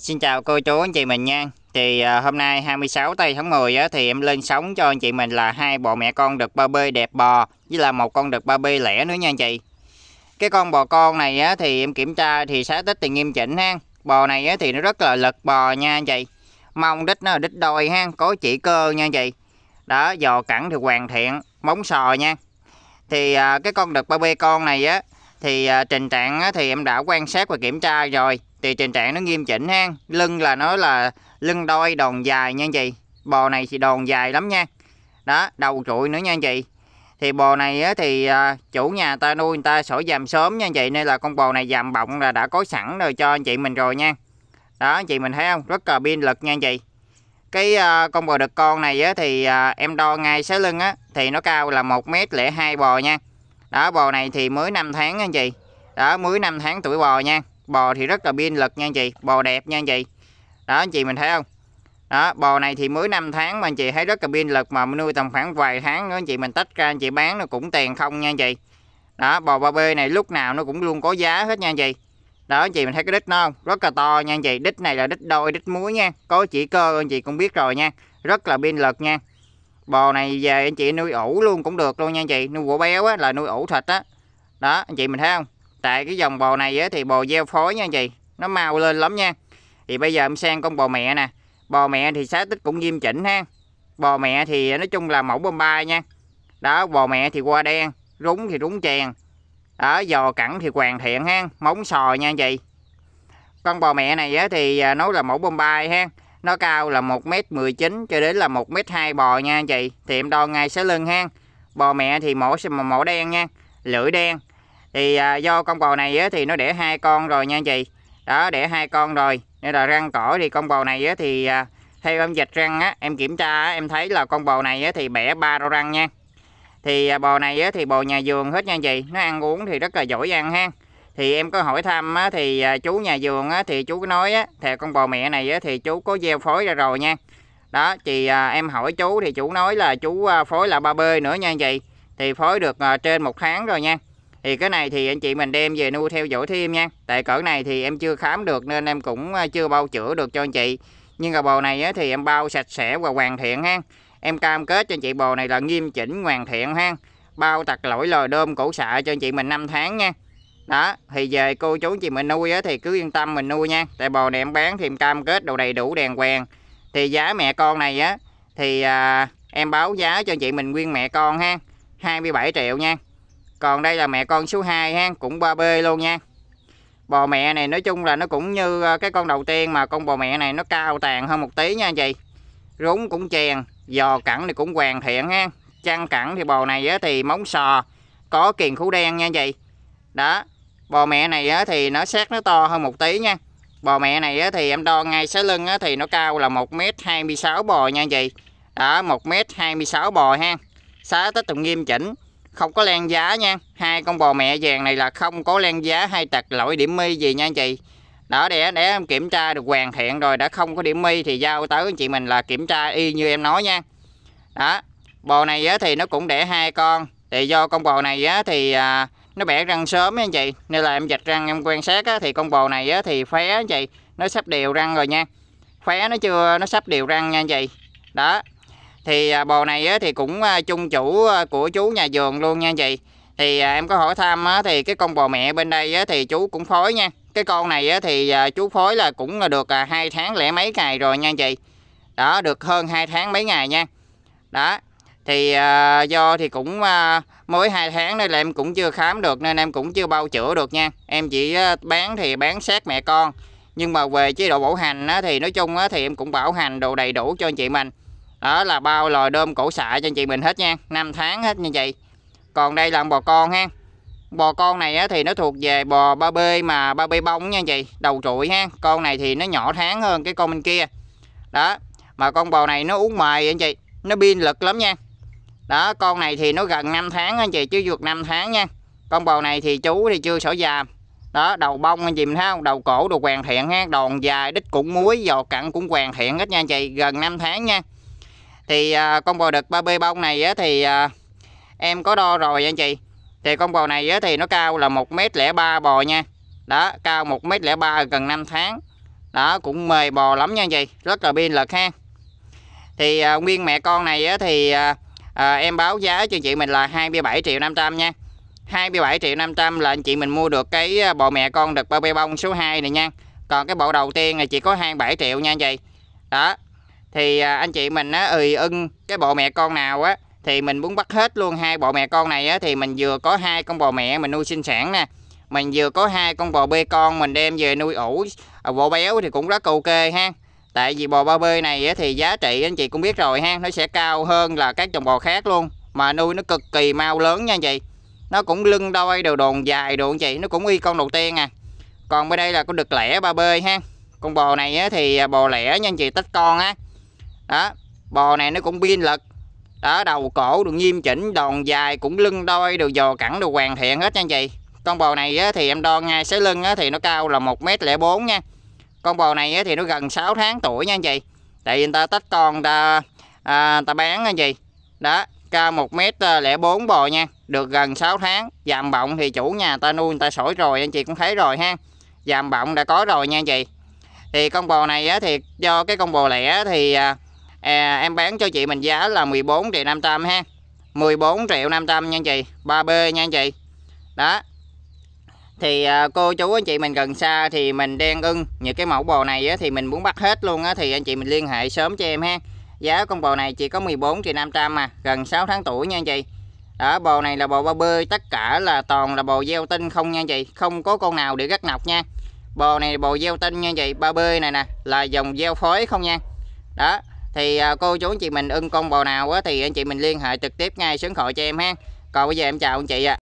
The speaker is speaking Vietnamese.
Xin chào cô chú anh chị mình nha Thì à, hôm nay 26 tây tháng 10 á, thì em lên sóng cho anh chị mình là hai bộ mẹ con đực ba b đẹp bò với là một con đực ba b lẻ nữa nha anh chị Cái con bò con này á, thì em kiểm tra thì xá tích thì nghiêm chỉnh ha Bò này á, thì nó rất là lực bò nha anh chị mong đít nó là đít đôi ha, có chỉ cơ nha anh chị Đó, dò cẳng thì hoàn thiện, móng sò nha Thì à, cái con đực ba b con này á thì à, trình trạng á, thì em đã quan sát và kiểm tra rồi thì tình trạng nó nghiêm chỉnh ha lưng là nó là lưng đôi đòn dài nha anh chị bò này thì đòn dài lắm nha đó đầu trụi nữa nha anh chị thì bò này á, thì à, chủ nhà ta nuôi người ta sổ dàm sớm nha anh chị nên là con bò này dàm bọng là đã có sẵn rồi cho anh chị mình rồi nha đó anh chị mình thấy không rất là pin lực nha anh chị cái à, con bò đực con này á, thì à, em đo ngay sáu lưng á, thì nó cao là một mét lẻ hai bò nha đó bò này thì mới 5 tháng anh chị đó mới 5 tháng tuổi bò nha bò thì rất là biên lực nha anh chị bò đẹp nha anh chị đó anh chị mình thấy không đó bò này thì mới 5 tháng mà anh chị thấy rất là biên lực mà nuôi tầm khoảng vài tháng nữa anh chị mình tách ra anh chị bán nó cũng tiền không nha anh chị đó bò ba b này lúc nào nó cũng luôn có giá hết nha anh chị đó anh chị mình thấy cái đít nó không rất là to nha anh chị đít này là đít đôi đít muối nha có chỉ cơ anh chị cũng biết rồi nha rất là biên lực nha bò này về anh chị nuôi ủ luôn cũng được luôn nha anh chị nuôi bò béo á, là nuôi ủ thịt á đó. anh chị mình thấy không tại cái dòng bò này á, thì bò gieo phối nha anh chị nó mau lên lắm nha thì bây giờ em sang con bò mẹ nè bò mẹ thì xá tích cũng nghiêm chỉnh ha bò mẹ thì à, nói chung là mẫu bay nha đó bò mẹ thì qua đen rúng thì rúng chèn đó giò cẳng thì hoàn thiện ha móng sò nha anh chị con bò mẹ này á, thì à, nói là mẫu bay ha nó cao là 1m19 cho đến là 1m2 bò nha anh chị thì em đo ngay sẽ lưng ha bò mẹ thì mổ mổ đen nha lưỡi đen thì à, do con bò này á, thì nó đẻ hai con rồi nha anh chị đó đẻ hai con rồi nên là răng cỏ thì con bò này á, thì à, theo em dịch răng á, em kiểm tra á, em thấy là con bò này á, thì bẻ ba rau răng nha thì à, bò này á, thì bò nhà vườn hết nha anh chị nó ăn uống thì rất là giỏi ăn ha thì em có hỏi thăm á, thì à, chú nhà vườn á, thì chú nói á, thì con bò mẹ này á, thì chú có gieo phối ra rồi nha đó thì à, em hỏi chú thì chú nói là chú à, phối là ba bê nữa nha chị thì phối được à, trên một tháng rồi nha thì cái này thì anh chị mình đem về nuôi theo dõi thêm nha tại cỡ này thì em chưa khám được nên em cũng à, chưa bao chữa được cho anh chị nhưng gà bò này á, thì em bao sạch sẽ và hoàn thiện ha em cam kết cho anh chị bò này là nghiêm chỉnh hoàn thiện ha bao tặc lỗi lời đơm cổ xạ cho anh chị mình 5 tháng nha đó thì về cô chú chị mình nuôi á, thì cứ yên tâm mình nuôi nha tại bò này em bán thì em cam kết đồ đầy đủ đèn hoàng thì giá mẹ con này á thì à, em báo giá cho chị mình nguyên mẹ con ha 27 triệu nha còn đây là mẹ con số 2 ha cũng 3B luôn nha bò mẹ này nói chung là nó cũng như à, cái con đầu tiên mà con bò mẹ này nó cao tàn hơn một tí nha chị rúng cũng chèn giò cẳng thì cũng hoàn thiện ha chăn cẳng thì bò này á, thì móng sò có kiền khú đen nha anh chị đó bò mẹ này á, thì nó xác nó to hơn một tí nha bò mẹ này á, thì em đo ngay sái lưng á, thì nó cao là 1m26 bò nha chị đó 1m26 bò ha xá tới tụng nghiêm chỉnh không có len giá nha hai con bò mẹ vàng này là không có len giá hay tật lỗi điểm mi gì nha chị đó để để em kiểm tra được hoàn thiện rồi đã không có điểm mi thì giao tới anh chị mình là kiểm tra y như em nói nha đó bò này á, thì nó cũng đẻ hai con thì do con bò này á, thì à, nó bẻ răng sớm nha anh chị nên là em dạch răng em quan sát á, thì con bồ này á, thì phé anh chị nó sắp đều răng rồi nha phé nó chưa nó sắp đều răng nha anh chị đó thì à, bồ này á, thì cũng à, chung chủ à, của chú nhà vườn luôn nha anh chị thì em có hỏi thăm á, thì cái con bò mẹ bên đây á, thì chú cũng phối nha cái con này á, thì chú phối là cũng được hai tháng lẻ mấy ngày rồi nha anh chị đó được hơn hai tháng mấy ngày nha đó thì à, do thì cũng à, mới hai tháng nên là em cũng chưa khám được nên em cũng chưa bao chữa được nha em chỉ à, bán thì bán sát mẹ con nhưng mà về chế độ bảo hành á, thì nói chung á, thì em cũng bảo hành đồ đầy đủ cho anh chị mình đó là bao lòi đơm cổ xạ cho anh chị mình hết nha 5 tháng hết như vậy còn đây là bò con ha bò con này á, thì nó thuộc về bò ba b mà ba b bông nha anh chị đầu trụi ha con này thì nó nhỏ tháng hơn cái con bên kia đó mà con bò này nó uống mài anh chị nó pin lực lắm nha đó con này thì nó gần 5 tháng anh chị chứ vượt 5 tháng nha con bò này thì chú thì chưa sổ già đó đầu bông anh chị mình thấy không đầu cổ được hoàn thiện ha đòn dài đít cũng muối giò cặn cũng hoàn thiện hết nha anh chị gần 5 tháng nha thì à, con bò đực ba b bông này á, thì à, em có đo rồi anh chị thì con bò này á, thì nó cao là một m lẻ ba bò nha đó cao một m lẻ ba gần 5 tháng đó cũng mề bò lắm nha anh chị rất là pin lực ha thì à, nguyên mẹ con này á, thì à, à, em báo giá cho chị mình là 27 triệu 500 nha 27 triệu 500 là anh chị mình mua được cái ờ, bò mẹ con đực bao bê bông số 2 này nha còn cái bộ đầu tiên là chỉ có 27 triệu nha chị đó thì à, anh chị mình á ừ ưng cái bộ mẹ con nào á thì mình muốn bắt hết luôn hai bộ mẹ con này á thì mình vừa có hai con bò mẹ mình nuôi sinh sản nè mình vừa có hai con bò bê con mình đem về nuôi ủ bộ béo thì cũng rất ok ha tại vì bò ba bê này thì giá trị anh chị cũng biết rồi ha nó sẽ cao hơn là các dòng bò khác luôn mà nuôi nó cực kỳ mau lớn nha anh chị nó cũng lưng đôi đều đồn dài đồ anh chị nó cũng y con đầu tiên à còn bên đây là con đực lẻ ba bê ha con bò này thì à, bò lẻ nha anh chị tách con á đó bò này nó cũng pin lực đó đầu cổ được nghiêm chỉnh đòn dài cũng lưng đôi đều dò cẳng đều hoàn thiện hết nha anh chị con bò này thì em đo ngay sấy lưng thì nó cao là một m lẻ bốn nha con bò này thì nó gần 6 tháng tuổi nha anh chị tại vì người ta tách con ta à, ta bán anh chị đó cao mét à, lẻ bốn bò nha được gần 6 tháng dàm bọng thì chủ nhà ta nuôi người ta sổi rồi anh chị cũng thấy rồi ha dàm bọng đã có rồi nha anh chị thì con bò này á, thì do cái con bò lẻ thì à, à, em bán cho chị mình giá là 14 triệu 500 ha 14 triệu 500 nha anh chị 3B nha anh chị đó thì à, cô chú anh chị mình gần xa thì mình đang ưng những cái mẫu bò này thì mình muốn bắt hết luôn á, thì anh chị mình liên hệ sớm cho em ha giá con bò này chỉ có 14 triệu 500 mà gần 6 tháng tuổi nha anh chị đó bò này là bò ba bơi tất cả là toàn là bò gieo tinh không nha anh chị không có con nào để gắt nọc nha bò này bò gieo tinh nha anh chị ba bơi này nè là dòng gieo phối không nha đó thì à, cô chú anh chị mình ưng con bò nào á, thì anh chị mình liên hệ trực tiếp ngay xuống khỏi cho em ha còn bây giờ em chào anh chị ạ à.